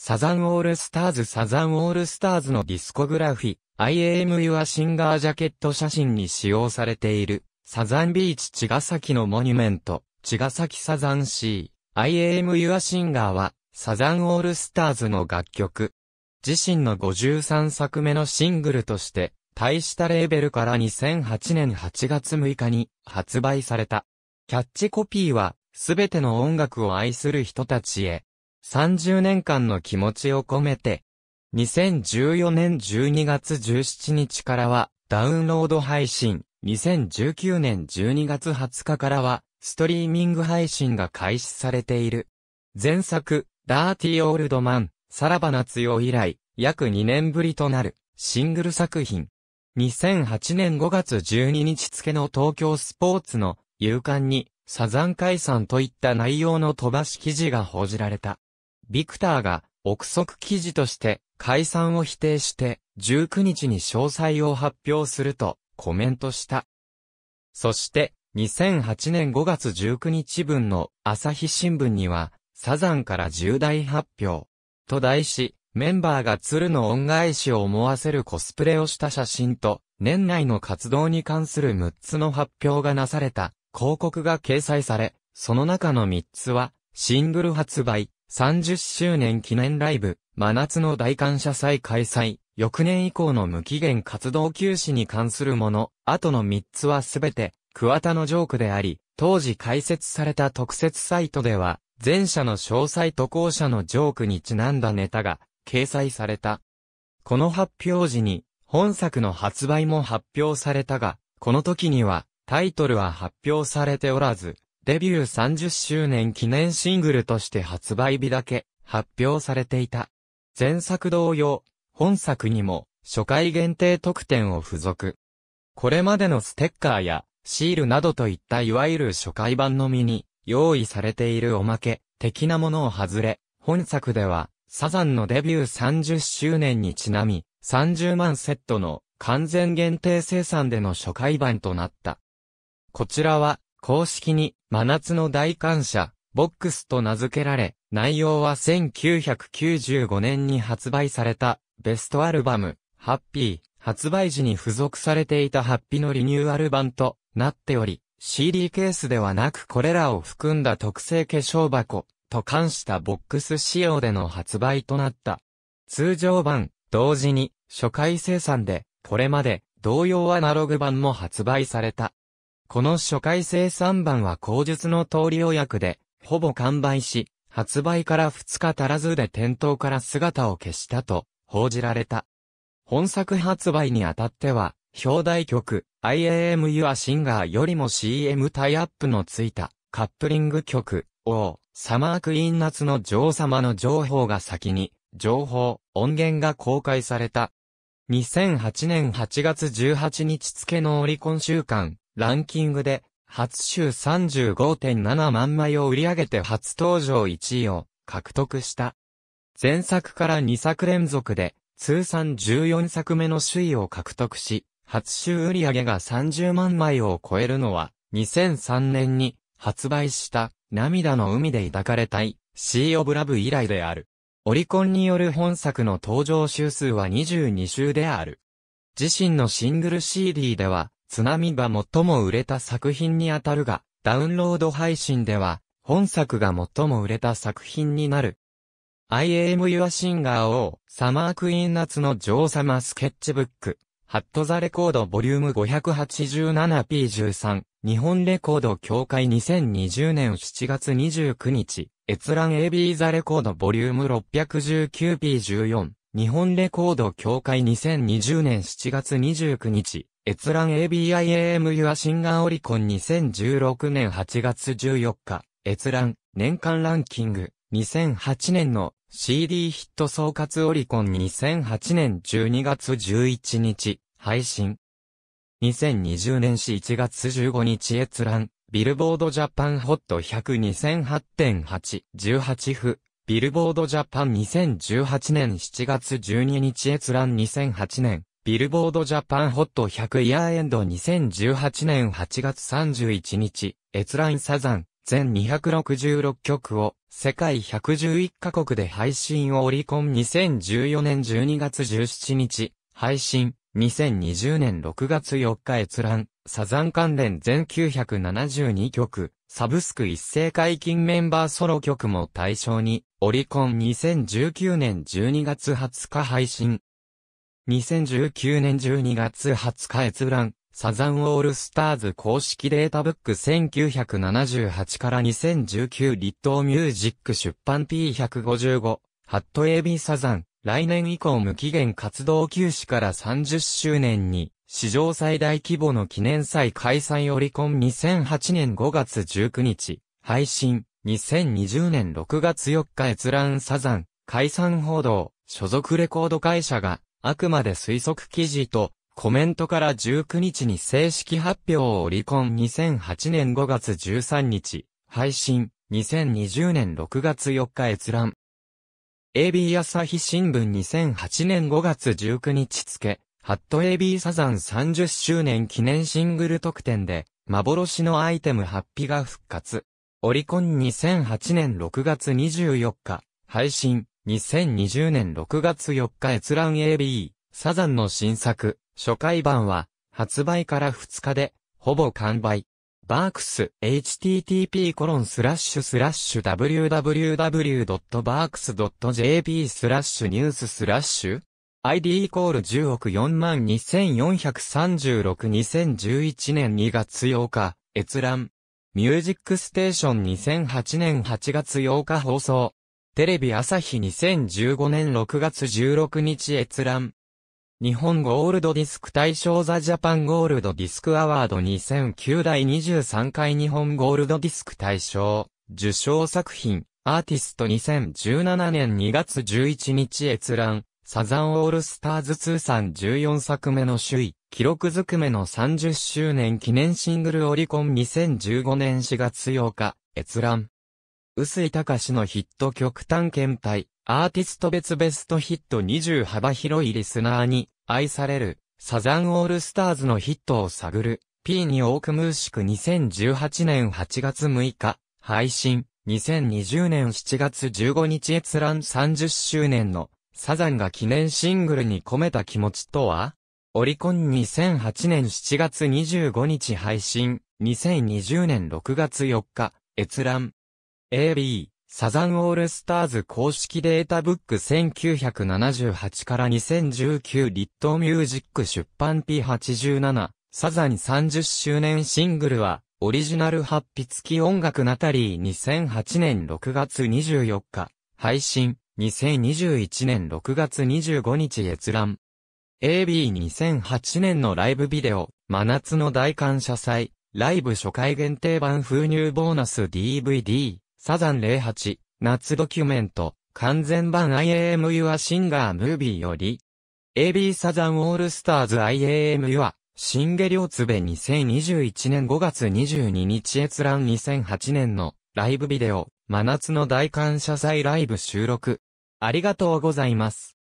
サザンオールスターズサザンオールスターズのディスコグラフィ、IAMU はシンガージャケット写真に使用されている、サザンビーチ茅ヶ崎のモニュメント、茅ヶ崎サザンシー IAMU はシンガーは、サザンオールスターズの楽曲。自身の53作目のシングルとして、大したレーベルから2008年8月6日に発売された。キャッチコピーは、すべての音楽を愛する人たちへ、30年間の気持ちを込めて、2014年12月17日からはダウンロード配信、2019年12月20日からはストリーミング配信が開始されている。前作、ダーティーオールドマン、さらば夏よ以来、約2年ぶりとなるシングル作品。2008年5月12日付の東京スポーツの夕刊にサザン解散といった内容の飛ばし記事が報じられた。ビクターが憶測記事として解散を否定して19日に詳細を発表するとコメントした。そして2008年5月19日分の朝日新聞にはサザンから重大発表と題しメンバーが鶴の恩返しを思わせるコスプレをした写真と年内の活動に関する6つの発表がなされた広告が掲載され、その中の3つはシングル発売、30周年記念ライブ、真夏の大感謝祭開催、翌年以降の無期限活動休止に関するもの、後の3つはすべて、桑田のジョークであり、当時開設された特設サイトでは、前者の詳細と後者のジョークにちなんだネタが、掲載された。この発表時に、本作の発売も発表されたが、この時には、タイトルは発表されておらず、デビュー30周年記念シングルとして発売日だけ発表されていた。前作同様、本作にも初回限定特典を付属。これまでのステッカーやシールなどといったいわゆる初回版のみに用意されているおまけ的なものを外れ、本作ではサザンのデビュー30周年にちなみ30万セットの完全限定生産での初回版となった。こちらは公式に真夏の大感謝、ボックスと名付けられ、内容は1995年に発売されたベストアルバム、ハッピー、発売時に付属されていたハッピーのリニューアル版となっており、CD ケースではなくこれらを含んだ特製化粧箱と関したボックス仕様での発売となった。通常版、同時に初回生産で、これまで同様アナログ版も発売された。この初回生3番は口述の通り予約で、ほぼ完売し、発売から2日足らずで店頭から姿を消したと報じられた。本作発売にあたっては、表題曲 IAM Your Singer よりも CM タイアップのついたカップリング曲 O サマークイーン夏の女王様の情報が先に情報、音源が公開された。2008年8月18日付のオリコン週間ランキングで、初週35.7万枚を売り上げて初登場1位を獲得した。前作から2作連続で、通算14作目の首位を獲得し、初週売り上げが30万枚を超えるのは、2003年に発売した涙の海で抱かれたい、シー・オブ・ラブ以来である。オリコンによる本作の登場週数は22週である。自身のシングル CD では、津波が最も売れた作品にあたるが、ダウンロード配信では、本作が最も売れた作品になる。I am your singer を、サマークイーン夏の女王様スケッチブック、ハットザレコードボリューム 587p13、日本レコード協会2020年7月29日、閲覧 AB ザレコードボリューム 619p14、日本レコード協会2020年7月29日、閲覧 ABIAM u アシンガーオリコン2016年8月14日、閲覧、年間ランキング、2008年の CD ヒット総括オリコン2008年12月11日、配信。2020年4月15日閲覧、ビルボードジャパンホット1002008.8、18府、ビルボードジャパン2018年7月12日閲覧2008年ビルボードジャパンホット100イヤーエンド2018年8月31日、閲覧サザン、全266曲を世界111カ国で配信をオリコン2014年12月17日、配信、2020年6月4日閲覧、サザン関連全972曲、サブスク一斉解禁メンバーソロ曲も対象に、オリコン2019年12月20日配信、2019年12月20日閲覧、サザンオールスターズ公式データブック1978から2019リットミュージック出版 P155、ハット AB サザン、来年以降無期限活動休止から30周年に、史上最大規模の記念祭開催オリコン2008年5月19日、配信、2020年6月4日閲覧サザン、解散報道、所属レコード会社が、あくまで推測記事と、コメントから19日に正式発表をオリコン2008年5月13日、配信、2020年6月4日閲覧。AB 朝日新聞2008年5月19日付、ハット AB サザン30周年記念シングル特典で、幻のアイテムハッピが復活。オリコン2008年6月24日、配信、2020年6月4日閲覧 AB、サザンの新作、初回版は、発売から2日で、ほぼ完売。バークス、http コロンスラッシュスラッシュ www.barks.jp スラッシュニューススラッシュ ID イコール10億4万2436 2011年2月8日、閲覧。ミュージックステーション2008年8月8日放送。テレビ朝日2015年6月16日閲覧。日本ゴールドディスク大賞ザジャパンゴールドディスクアワード2009第23回日本ゴールドディスク大賞。受賞作品、アーティスト2017年2月11日閲覧。サザンオールスターズ通算14作目の首位、記録ずくめの30周年記念シングルオリコン2015年4月8日、閲覧。薄井隆のヒット極端検体、アーティスト別ベストヒット20幅広いリスナーに愛される、サザンオールスターズのヒットを探る、P に多くムーシク2018年8月6日、配信、2020年7月15日閲覧30周年の、サザンが記念シングルに込めた気持ちとはオリコン2008年7月25日配信、2020年6月4日、閲覧、AB、サザンオールスターズ公式データブック1978から2019リットミュージック出版 P87、サザン30周年シングルは、オリジナル発筆機音楽ナタリー2008年6月24日、配信、2021年6月25日閲覧。AB2008 年のライブビデオ、真夏の大感謝祭、ライブ初回限定版封入ボーナス DVD、サザン08、夏ドキュメント、完全版 IAM y o u は Singer Movie より、AB サザンオールスターズ IAM y o u はシンゲリョツベ2021年5月22日閲覧2008年のライブビデオ、真夏の大感謝祭ライブ収録。ありがとうございます。